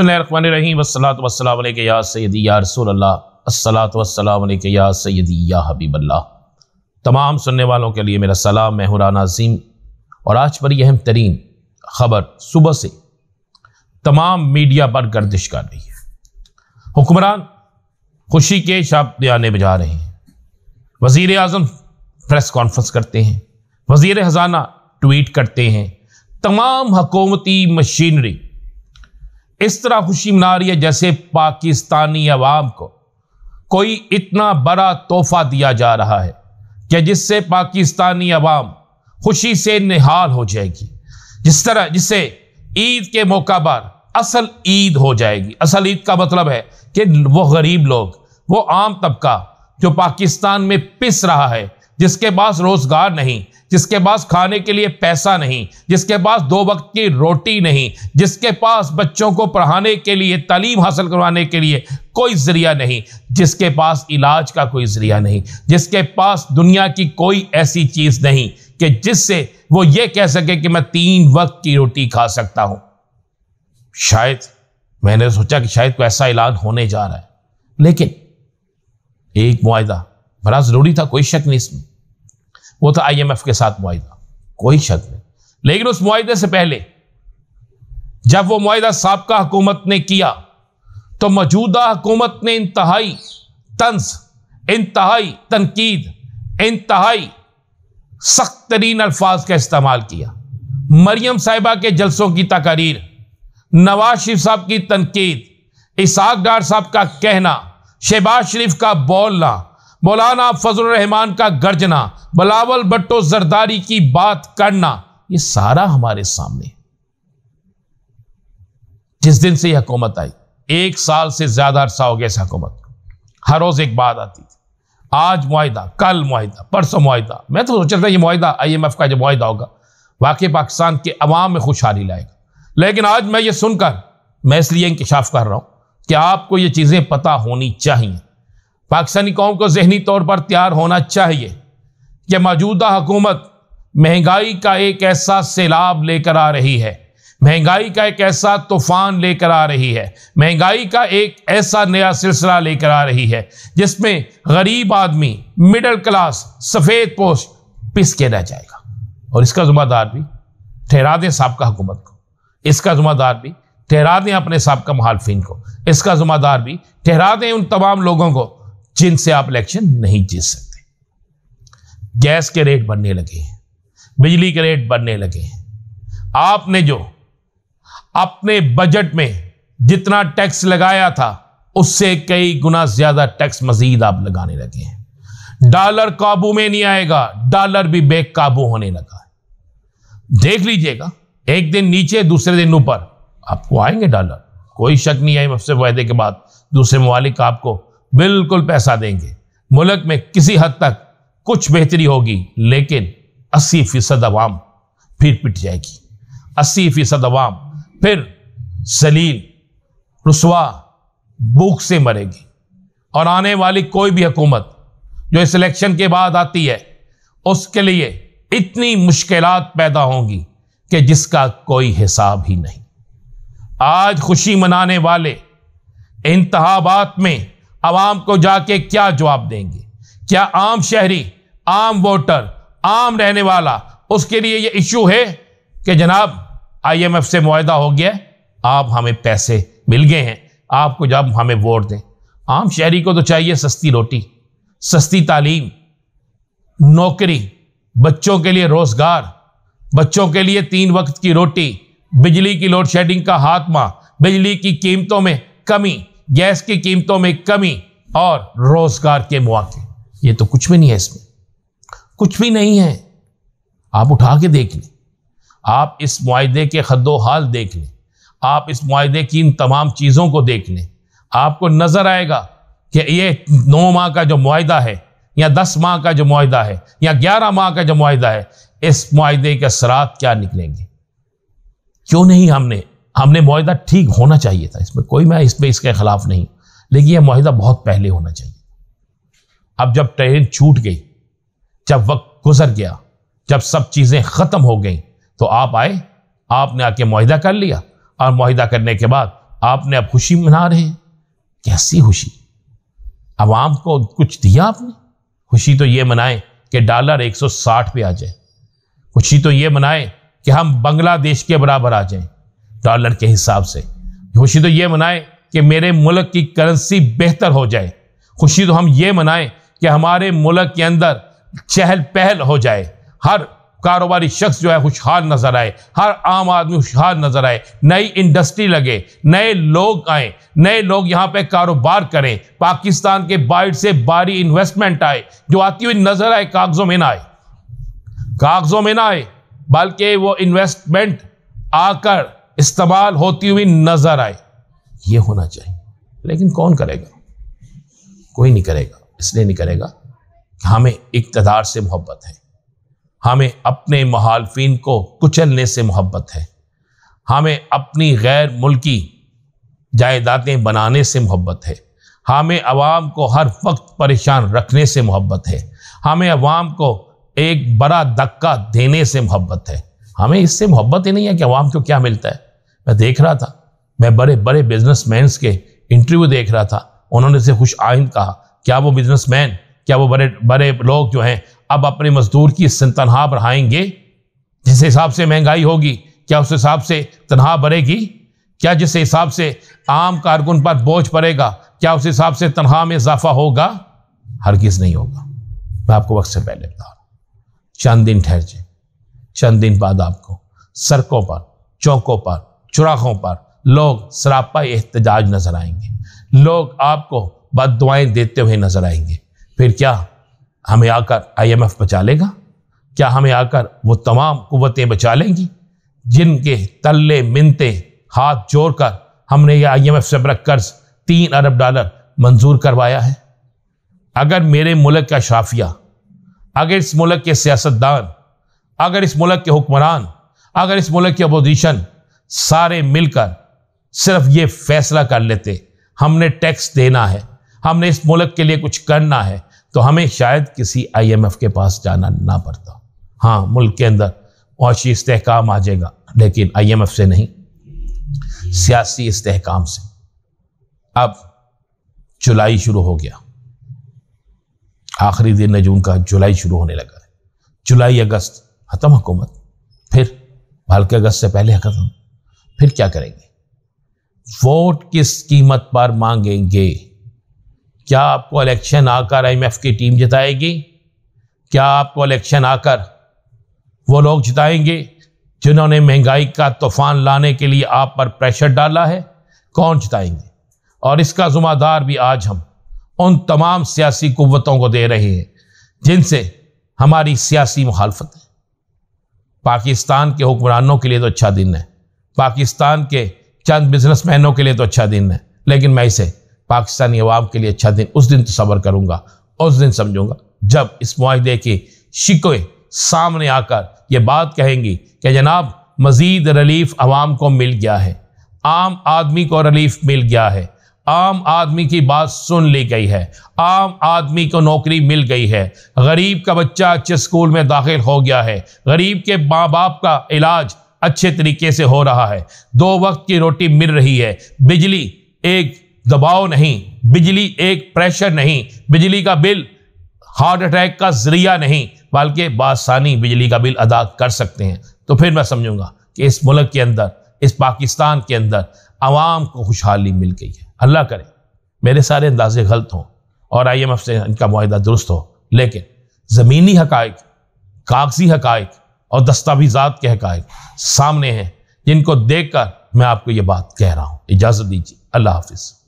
बसमान रही वसलात या या रसूल या या हबीबल्ला तमाम सुनने वालों के लिए मेरा सलाम मैं हुराना अजीम और आज बड़ी अहम तरीन खबर सुबह से तमाम मीडिया पर गर्दिश कर रही है हुक्मरान खुशी के शब्द आने बजा रहे हैं वज़ी अजम प्रेस कॉन्फ्रेंस करते हैं वज़ी ख़जाना ट्वीट करते हैं तमाम हकूमती मशीनरी इस तरह खुशी मना रही है जैसे पाकिस्तानी अवाम को कोई इतना बड़ा तोहफा दिया जा रहा है कि जिससे पाकिस्तानी अवाम खुशी से निहाल हो जाएगी जिस तरह जिससे ईद के मौका पर असल ईद हो जाएगी असल ईद का मतलब है कि वो गरीब लोग वो आम तबका जो पाकिस्तान में पिस रहा है जिसके पास रोजगार नहीं जिसके पास खाने के लिए पैसा नहीं जिसके पास दो वक्त की रोटी नहीं जिसके पास बच्चों को पढ़ाने के लिए तालीम हासिल करवाने के लिए कोई ज़रिया नहीं जिसके पास इलाज का कोई ज़रिया नहीं जिसके पास दुनिया की कोई ऐसी चीज़ नहीं कि जिससे वो ये कह सके कि मैं तीन वक्त की रोटी खा सकता हूँ शायद मैंने सोचा कि शायद कोई ऐसा ऐलान होने जा रहा है लेकिन एक मुआदा बड़ा ज़रूरी था कोई शक नहीं इसमें वो था आईएमएफ के साथ मुआदा कोई शक नहीं लेकिन उस मुआदे से पहले जब वो मुआदा सबका हुकूमत ने किया तो मौजूदा हुकूमत ने इंतहाई तंज इंतहाई तनकीद इंतहाई सख्त तरीन अल्फाज का इस्तेमाल किया मरियम साहिबा के जलसों की तकारीर नवाज शरीफ साहब की तनकीद इसाक डार साहब का कहना शहबाज शरीफ का बोलना मौलाना फजल रहमान का गर्जना बलावल भट्टो जरदारी की बात करना ये सारा हमारे सामने जिस दिन से यह हुकूमत आई एक साल से ज्यादा अरसा हो गया इस हुकूमत को हर रोज एक बात आती थी आज मुहिदा कल मुहिदा परसों मुहिदा मैं तो सोच रहा था ये मुहिदा आई एम एफ का जो मुहिदा होगा वाकई पाकिस्तान के अवाम में खुशहाली लाएगा लेकिन आज मैं ये सुनकर मैं इसलिए इंकशाफ कर रहा हूं कि आपको ये चीज़ें पता होनी चाहिए पाकिस्तानी कौम को जहनी तौर पर तैयार होना चाहिए कि मौजूदा हुकूमत महंगाई का एक ऐसा सैलाब लेकर आ रही है महंगाई का एक ऐसा तूफान लेकर आ रही है महंगाई का एक ऐसा नया सिलसिला लेकर आ रही है जिसमें गरीब आदमी मिडिल क्लास सफ़ेद पोस्ट पिस के रह जाएगा और इसका जुम्मेदार भी ठहरा दें सबका हुकूमत को इसका जुम्मेदार भी ठहरा दें अपने सबका मुहालफिन को इसका जुम्मेदार भी ठहरा दें उन तमाम लोगों को जिनसे आप इलेक्शन नहीं जीत सकते गैस के रेट बढ़ने लगे बिजली के रेट बढ़ने लगे आपने जो अपने बजट में जितना टैक्स लगाया था उससे कई गुना ज्यादा टैक्स मजीद आप लगाने लगे हैं डॉलर काबू में नहीं आएगा डॉलर भी बेकाबू होने लगा देख लीजिएगा एक दिन नीचे दूसरे दिन ऊपर आपको आएंगे डॉलर कोई शक नहीं है सबसे वायदे के बाद दूसरे ममालिक आपको बिल्कुल पैसा देंगे मुल्क में किसी हद तक कुछ बेहतरी होगी लेकिन अस्सी फीसद अवाम फिर पिट जाएगी अस्सी फीसद अवाम फिर सलील रसवा भूख से मरेगी और आने वाली कोई भी हुकूमत जो इस इलेक्शन के बाद आती है उसके लिए इतनी मुश्किल पैदा होंगी कि जिसका कोई हिसाब ही नहीं आज खुशी मनाने वाले इंतहाबात में आवाम को जाके क्या जवाब देंगे क्या आम शहरी आम वोटर आम रहने वाला उसके लिए ये इशू है कि जनाब आईएमएफ से मुआदा हो गया आप हमें पैसे मिल गए हैं आपको जब हमें वोट दें आम शहरी को तो चाहिए सस्ती रोटी सस्ती तालीम नौकरी बच्चों के लिए रोज़गार बच्चों के लिए तीन वक्त की रोटी बिजली की लोड शेडिंग का हाथमा बिजली की कीमतों में कमी गैस की कीमतों में कमी और रोजगार के मौके ये तो कुछ भी नहीं है इसमें कुछ भी नहीं है आप उठा के देख लें आप इस माहे के खदो हाल देख लें आप इस माहे की इन तमाम चीज़ों को देख लें आपको नज़र आएगा कि ये नौ माह का जो माहा है या दस माह का जो माहा है या ग्यारह माह का जो माहा है इस माहे के असरात क्या निकलेंगे क्यों नहीं हमने हमने माहदा ठीक होना चाहिए था इसमें कोई मैं इसमें इसके खिलाफ नहीं लेकिन यह माहा बहुत पहले होना चाहिए अब जब ट्रेन छूट गई जब वक्त गुजर गया जब सब चीज़ें ख़त्म हो गई तो आप आए आपने आके माहा कर लिया और माहा करने के बाद आपने अब खुशी मना रहे हैं कैसी खुशी आवाम को कुछ दिया आपने खुशी तो ये मनाएं कि डॉलर 160 पे आ जाए खुशी तो ये मनाएं कि हम बांग्लादेश के बराबर आ जाएं डॉलर के हिसाब से खुशी तो ये मनाएं कि मेरे मुल्क की करेंसी बेहतर हो जाए खुशी तो हम ये मनाएं कि हमारे मुल्क के अंदर चहल पहल हो जाए हर कारोबारी शख्स जो है खुशहाल नज़र आए हर आम आदमी खुशहाल नज़र आए नई इंडस्ट्री लगे नए लोग आए नए लोग यहाँ पे कारोबार करें पाकिस्तान के बाइट से बारी इन्वेस्टमेंट आए जो आती हुई नज़र आए कागज़ों में ना आए कागज़ों में ना आए बल्कि वो इन्वेस्टमेंट आकर इस्तेमाल होती हुई नजर आए ये होना चाहिए लेकिन कौन करेगा कोई नहीं करेगा इसलिए नहीं करेगा कि हमें इकतदार से मोहब्बत है हमें अपने महालफिन को कुचलने से मोहब्बत है हमें अपनी गैर मुल्की जायदादें बनाने से मोहब्बत है हमें आवाम को हर वक्त परेशान रखने से मोहब्बत है हमें आवाम को एक बड़ा धक्का देने से मोहब्बत है हमें इससे मोहब्बत ही नहीं है कि अवाम को क्या मिलता है मैं देख रहा था मैं बड़े बड़े बिजनेस के इंटरव्यू देख रहा था उन्होंने से खुश आइंद कहा क्या वो बिजनेस क्या वो बड़े बड़े लोग जो हैं अब अपने मजदूर की तनहा बढ़ाएंगे जिस हिसाब से महंगाई होगी क्या उस हिसाब से तनहा बढ़ेगी क्या जिस हिसाब से आम कारकुन पर बोझ पड़ेगा क्या उस हिसाब से तनहा में इजाफा होगा हर किस नहीं होगा मैं आपको वक्त से पहले बता रहा हूँ चंद दिन ठहर जाए चंद दिन बाद आपको सड़कों पर चौकों पर चुराहों पर लोग सरापा एहतजाज नजर आएंगे लोग आपको बद दुआएं देते हुए नजर आएंगे फिर क्या हमें आकर आईएमएफ बचा लेगा क्या हमें आकर वो तमाम कुतें बचा लेंगी जिनके तल्ले मिनते हाथ जोड़ कर हमने ये आई एम एफ से अपना कर्ज तीन अरब डॉलर मंजूर करवाया है अगर मेरे मुल्क का शाफिया अगर इस मुल्क के सियासतदान अगर इस मुल्क के हुक्मरान अगर इस मुल्क की अपोजिशन सारे मिलकर सिर्फ ये फैसला कर लेते हमने टैक्स देना है हमने इस मुल्क के लिए कुछ करना है तो हमें शायद किसी आईएमएफ के पास जाना ना पड़ता हाँ मुल्क के अंदर मुशी इस्तेकाम आ जाएगा लेकिन आईएमएफ से नहीं सियासी इस्तेकाम से अब जुलाई शुरू हो गया आखिरी दिन जून का जुलाई शुरू होने लगा है जुलाई अगस्त ख़त्म हुकूमत फिर बल्कि अगस्त से पहले ख़त्म फिर क्या करेंगे वोट किस कीमत पर मांगेंगे क्या आपको इलेक्शन आकर आईएमएफ की टीम जिताएगी क्या आपको इलेक्शन आकर वो लोग जिताएंगे जिन्होंने महंगाई का तूफान लाने के लिए आप पर प्रेशर डाला है कौन जिताएंगे और इसका जुम्मेदार भी आज हम उन तमाम सियासी कुतों को दे रहे हैं जिनसे हमारी सियासी मुखालफत है पाकिस्तान के हुक्मरानों के लिए तो अच्छा दिन है पाकिस्तान के चंद बिजनेसमैनों के लिए तो अच्छा दिन है लेकिन मैं इसे पाकिस्तानी अवाम के लिए अच्छा दिन उस दिन तो सब्र करूँगा उस दिन समझूंगा जब इस माहदे की शिकवे सामने आकर ये बात कहेंगी कि जनाब मज़ीद रिलीफ अवाम को मिल गया है आम आदमी को रिलीफ मिल गया है आम आदमी की बात सुन ली गई है आम आदमी को नौकरी मिल गई है गरीब का बच्चा अच्छे स्कूल में दाखिल हो गया है गरीब के माँ बाप का इलाज अच्छे तरीके से हो रहा है दो वक्त की रोटी मिल रही है बिजली एक दबाव नहीं बिजली एक प्रेशर नहीं बिजली का बिल हार्ट अटैक का जरिया नहीं बल्कि बासानी बिजली का बिल अदा कर सकते हैं तो फिर मैं समझूंगा कि इस मुल्क के अंदर इस पाकिस्तान के अंदर आवाम को खुशहाली मिल गई है अल्लाह करे मेरे सारे अंदाजे गलत हों और आई एम एफ से इनका माहा दुरुस्त हो लेकिन ज़मीनी हकाइक कागजी हकाइक और दस्तावीज़ात के हकाइक सामने हैं जिनको देख कर मैं आपको ये बात कह रहा हूँ इजाज़त दीजिए अल्लाह हाफिज़